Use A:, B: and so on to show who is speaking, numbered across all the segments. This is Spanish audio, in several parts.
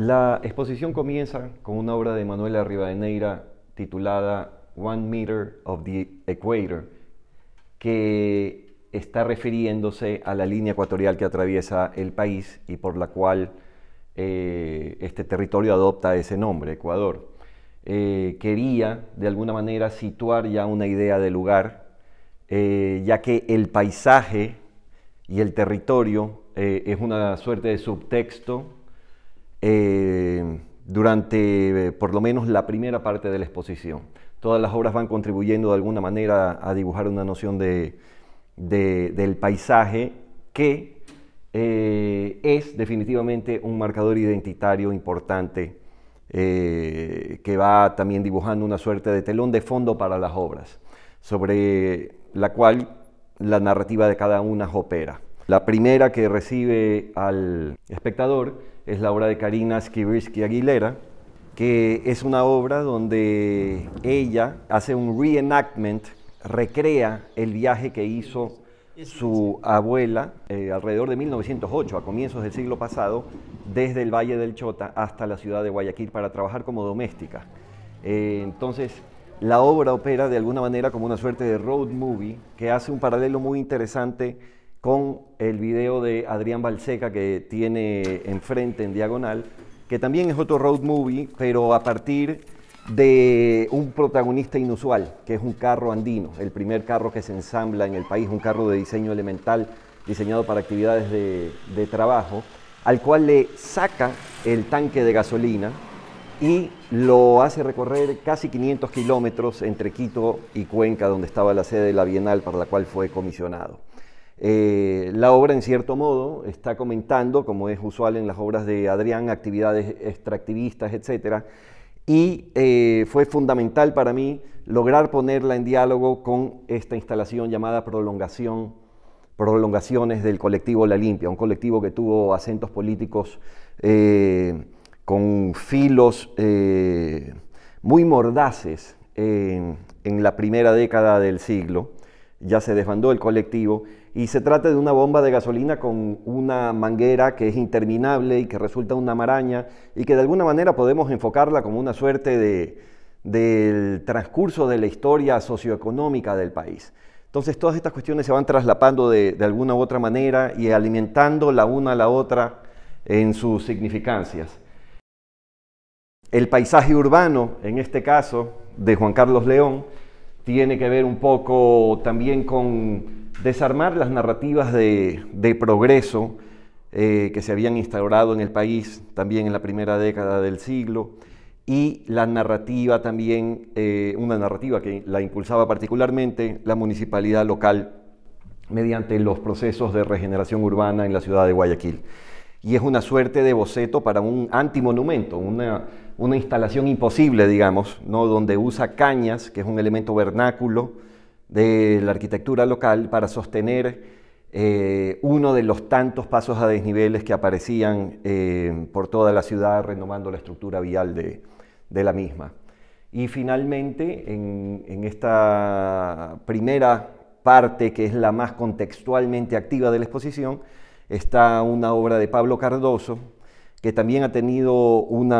A: La exposición comienza con una obra de Manuela Rivadeneira titulada One Meter of the Equator, que está refiriéndose a la línea ecuatorial que atraviesa el país y por la cual eh, este territorio adopta ese nombre, Ecuador. Eh, quería de alguna manera situar ya una idea de lugar, eh, ya que el paisaje y el territorio es una suerte de subtexto eh, durante eh, por lo menos la primera parte de la exposición. Todas las obras van contribuyendo de alguna manera a dibujar una noción de, del paisaje que eh, es definitivamente un marcador identitario importante que va también dibujando una suerte de telón de fondo para las obras, sobre la cual la narrativa de cada una opera. La primera que recibe al espectador es la obra de Karina Skibirsky Aguilera, que es una obra donde ella hace un reenactment, recrea el viaje que hizo su abuela eh, alrededor de 1908, a comienzos del siglo pasado, desde el Valle del Chota hasta la ciudad de Guayaquil para trabajar como doméstica. Eh, entonces, la obra opera de alguna manera como una suerte de road movie que hace un paralelo muy interesante con el video de Adrián Balseca que tiene enfrente en diagonal, que también es otro road movie, pero a partir de un protagonista inusual, que es un carro andino, el primer carro que se ensambla en el país, un carro de diseño elemental diseñado para actividades de, trabajo, al cual le saca el tanque de gasolina y lo hace recorrer casi 500 kilómetros entre Quito y Cuenca, donde estaba la sede de la Bienal para la cual fue comisionado. Eh, la obra, en cierto modo, está comentando, como es usual en las obras de Adrián, actividades extractivistas, etc. Y eh, fue fundamental para mí lograr ponerla en diálogo con esta instalación llamada Prolongación, Prolongaciones del colectivo La Limpia, un colectivo que tuvo acentos políticos eh, con filos muy mordaces en la primera década del siglo ya se desbandó el colectivo y se trata de una bomba de gasolina con una manguera que es interminable y que resulta una maraña y que de alguna manera podemos enfocarla como una suerte del transcurso de la historia socioeconómica del país. Entonces todas estas cuestiones se van traslapando de, de alguna u otra manera y alimentando la una a la otra en sus significancias. El paisaje urbano, en este caso, de Juan Carlos León, tiene que ver un poco también con desarmar las narrativas de, progreso eh, que se habían instaurado en el país también en la primera década del siglo y la narrativa también, eh, una narrativa que la impulsaba particularmente la municipalidad local mediante los procesos de regeneración urbana en la ciudad de Guayaquil y es una suerte de boceto para un antimonumento, una, una instalación imposible, digamos, ¿no? donde usa cañas, que es un elemento vernáculo de la arquitectura local, para sostener eh, uno de los tantos pasos a desniveles que aparecían eh, por toda la ciudad, renovando la estructura vial de, la misma. Y finalmente, en esta primera parte, que es la más contextualmente activa de la exposición, está una obra de Pablo Cardoso, que también ha tenido un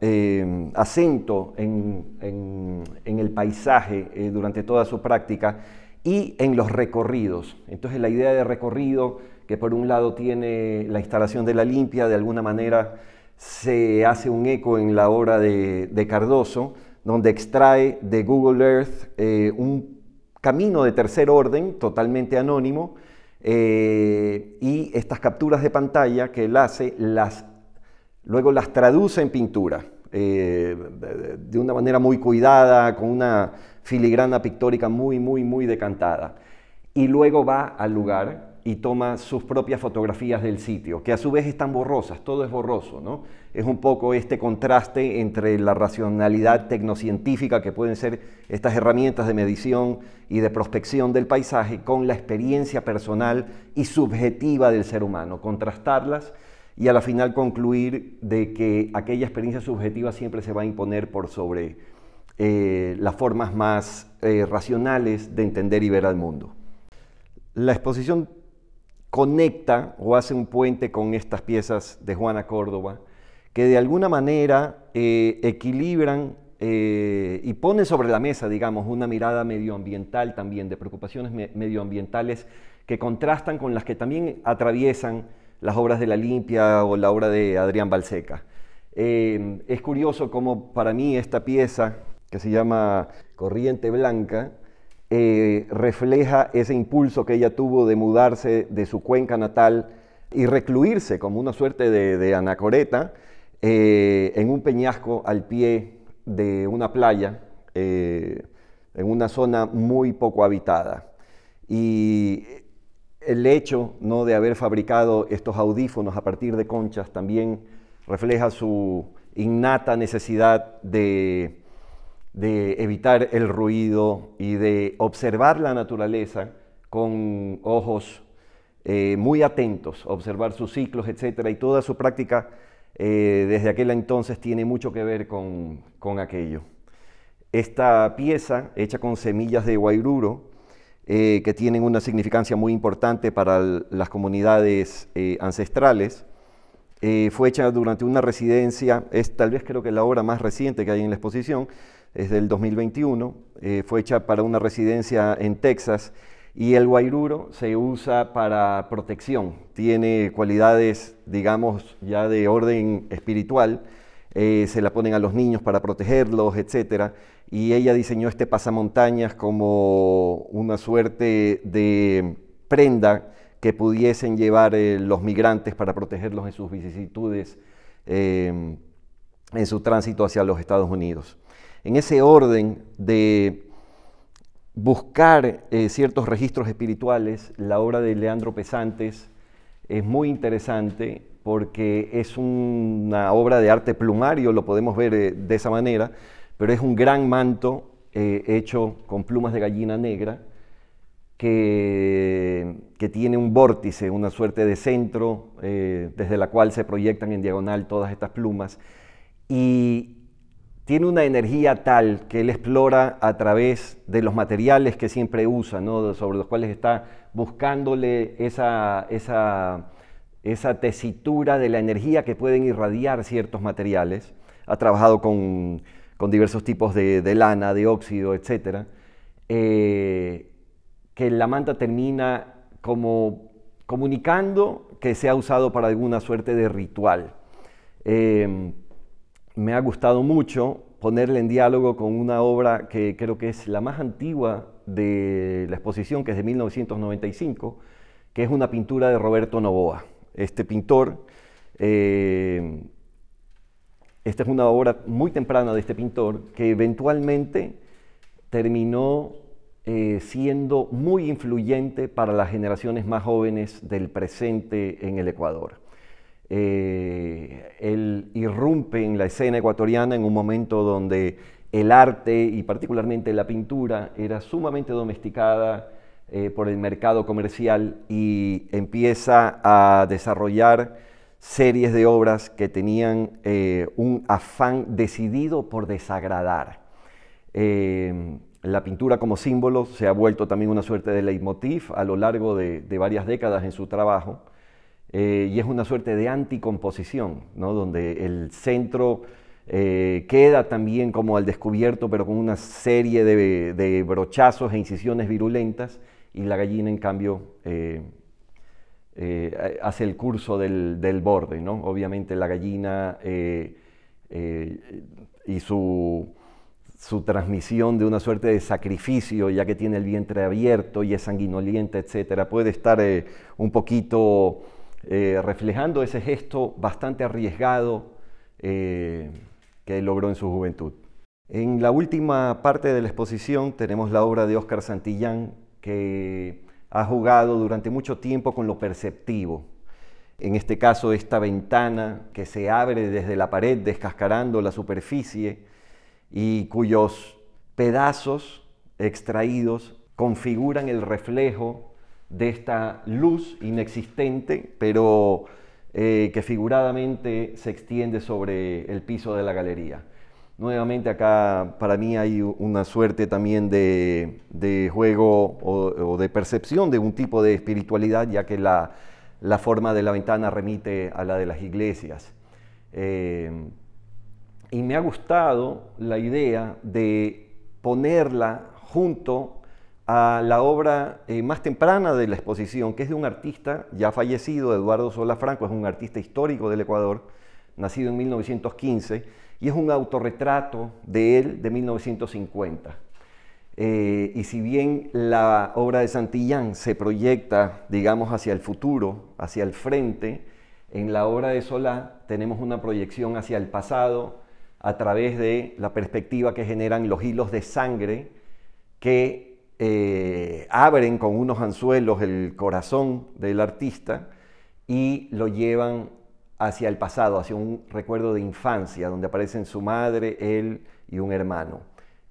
A: eh, acento en, el paisaje eh, durante toda su práctica y en los recorridos. Entonces la idea de recorrido, que por un lado tiene la instalación de la limpia, de alguna manera se hace un eco en la obra de, Cardoso, donde extrae de Google Earth eh, un camino de tercer orden totalmente anónimo, eh, y estas capturas de pantalla que él hace, las, luego las traduce en pintura. Eh, de una manera muy cuidada, con una filigrana pictórica muy, muy, muy decantada. Y luego va al lugar y toma sus propias fotografías del sitio, que a su vez están borrosas, todo es borroso, ¿no? Es un poco este contraste entre la racionalidad tecnocientífica que pueden ser estas herramientas de medición y de prospección del paisaje con la experiencia personal y subjetiva del ser humano, contrastarlas y a la final concluir de que aquella experiencia subjetiva siempre se va a imponer por sobre eh, las formas más eh, racionales de entender y ver al mundo. La exposición conecta o hace un puente con estas piezas de Juana Córdoba, que de alguna manera eh, equilibran eh, y ponen sobre la mesa, digamos, una mirada medioambiental también, de preocupaciones medioambientales que contrastan con las que también atraviesan las obras de La Limpia o la obra de Adrián Balseca. Eh, es curioso como para mí esta pieza, que se llama Corriente Blanca, eh, refleja ese impulso que ella tuvo de mudarse de su cuenca natal y recluirse como una suerte de, anacoreta eh, en un peñasco al pie de una playa, eh, en una zona muy poco habitada. Y el hecho ¿no? de haber fabricado estos audífonos a partir de conchas también refleja su innata necesidad de de evitar el ruido y de observar la naturaleza con ojos eh, muy atentos, observar sus ciclos, etcétera, y toda su práctica eh, desde aquel entonces tiene mucho que ver con, aquello. Esta pieza, hecha con semillas de guairuro, eh, que tienen una significancia muy importante para las comunidades ancestrales, eh, fue hecha durante una residencia, es tal vez creo que la obra más reciente que hay en la exposición, es del 2021, eh, fue hecha para una residencia en Texas y el guairuro se usa para protección, tiene cualidades, digamos, ya de orden espiritual, eh, se la ponen a los niños para protegerlos, etc. Y ella diseñó este pasamontañas como una suerte de prenda que pudiesen llevar eh, los migrantes para protegerlos en sus vicisitudes, em, en su tránsito hacia los Estados Unidos. En ese orden de buscar eh, ciertos registros espirituales, la obra de Leandro Pesantes es muy interesante porque es una obra de arte plumario, lo podemos ver eh, de esa manera, pero es un gran manto hecho con plumas de gallina negra, que, tiene un vórtice, una suerte de centro eh, desde la cual se proyectan en diagonal todas estas plumas. Y tiene una energía tal que él explora a través de los materiales que siempre usa, sobre los cuales está buscándole esa, tesitura de la energía que pueden irradiar ciertos materiales. Ha trabajado con, diversos tipos de, lana, de óxido, etc que la manta termina como comunicando que se ha usado para alguna suerte de ritual. Em, me ha gustado mucho ponerle en diálogo con una obra que creo que es la más antigua de la exposición, que es de 1995, que es una pintura de Roberto Novoa. Este pintor, em, esta es una obra muy temprana de este pintor, que eventualmente terminó eh, siendo muy influyente para las generaciones más jóvenes del presente en el Ecuador. Eh, él irrumpe en la escena ecuatoriana en un momento donde el arte y particularmente la pintura era sumamente domesticada eh, por el mercado comercial y empieza a desarrollar series de obras que tenían eh, un afán decidido por desagradar. La pintura como símbolo se ha vuelto también una suerte de leitmotiv a lo largo de, varias décadas en su trabajo eh, y es una suerte de anticomposición, ¿no? donde el centro eh, queda también como al descubierto, pero con una serie de, brochazos e incisiones virulentas y la gallina en cambio eh, hace el curso del, del borde. ¿no? Obviamente la gallina y su su transmisión de una suerte de sacrificio, ya que tiene el vientre abierto y es sanguinoliente, etcétera, puede estar eh, un poquito eh, reflejando ese gesto bastante arriesgado eh, que logró en su juventud. En la última parte de la exposición tenemos la obra de Óscar Santillán, que ha jugado durante mucho tiempo con lo perceptivo. En este caso, esta ventana que se abre desde la pared, descascarando la superficie, y cuyos pedazos extraídos configuran el reflejo de esta luz inexistente, pero eh, que figuradamente se extiende sobre el piso de la galería. Nuevamente acá para mí hay una suerte también de, juego o, de percepción de un tipo de espiritualidad, ya que la, forma de la ventana remite a la de las iglesias. Eh, y me ha gustado la idea de ponerla junto a la obra eh, más temprana de la exposición, que es de un artista ya fallecido, Eduardo Sola Franco, es un artista histórico del Ecuador, nacido en 1915, y es un autorretrato de él de 1950. Eh, y si bien la obra de Santillán se proyecta, digamos, hacia el futuro, hacia el frente, en la obra de Solá tenemos una proyección hacia el pasado, a través de la perspectiva que generan los hilos de sangre que eh, abren con unos anzuelos el corazón del artista y lo llevan hacia el pasado, hacia un recuerdo de infancia, donde aparecen su madre, él y un hermano,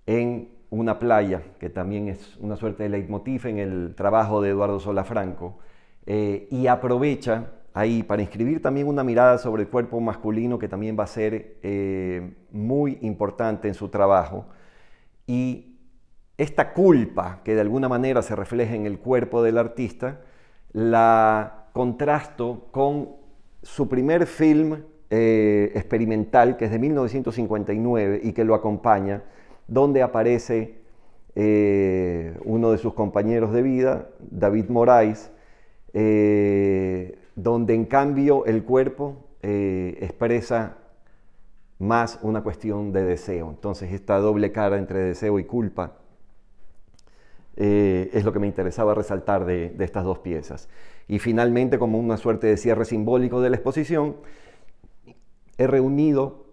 A: en una playa, que también es una suerte de leitmotiv en el trabajo de Eduardo Solafranco, eh, y aprovecha ahí para inscribir también una mirada sobre el cuerpo masculino que también va a ser eh, muy importante en su trabajo. Y esta culpa que de alguna manera se refleja en el cuerpo del artista, la contrasto con su primer film eh, experimental, que es de 1959 y que lo acompaña, donde aparece eh, uno de sus compañeros de vida, David Moraes, donde en cambio el cuerpo eh, expresa más una cuestión de deseo. Entonces esta doble cara entre deseo y culpa eh, es lo que me interesaba resaltar de, estas dos piezas. Y finalmente, como una suerte de cierre simbólico de la exposición, he reunido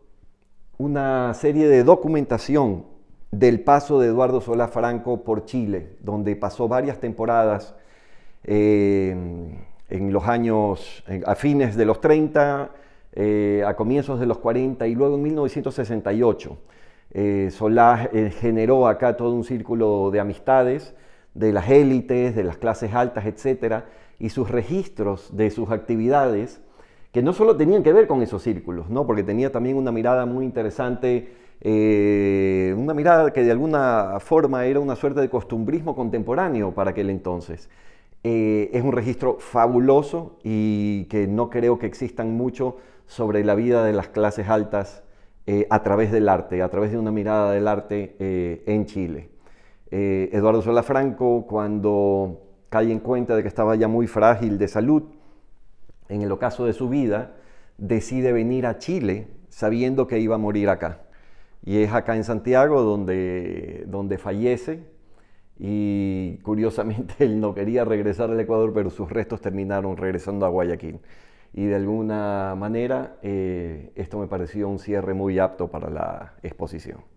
A: una serie de documentación del paso de Eduardo Solá Franco por Chile, donde pasó varias temporadas. Eh, en los años, a fines de los 30, eh, a comienzos de los 40 y luego en 1968. Eh, Solá eh, generó acá todo un círculo de amistades de las élites, de las clases altas, etcétera, y sus registros de sus actividades, que no solo tenían que ver con esos círculos, ¿no? porque tenía también una mirada muy interesante, eh, una mirada que de alguna forma era una suerte de costumbrismo contemporáneo para aquel entonces. Eh, es un registro fabuloso y que no creo que existan mucho sobre la vida de las clases altas eh, a través del arte, a través de una mirada del arte eh, en Chile. Eduardo Franco, cuando cae en cuenta de que estaba ya muy frágil de salud, en el ocaso de su vida, decide venir a Chile sabiendo que iba a morir acá. Y es acá en Santiago donde, donde fallece y curiosamente él no quería regresar al Ecuador, pero sus restos terminaron regresando a Guayaquil. Y de alguna manera eh, esto me pareció un cierre muy apto para la exposición.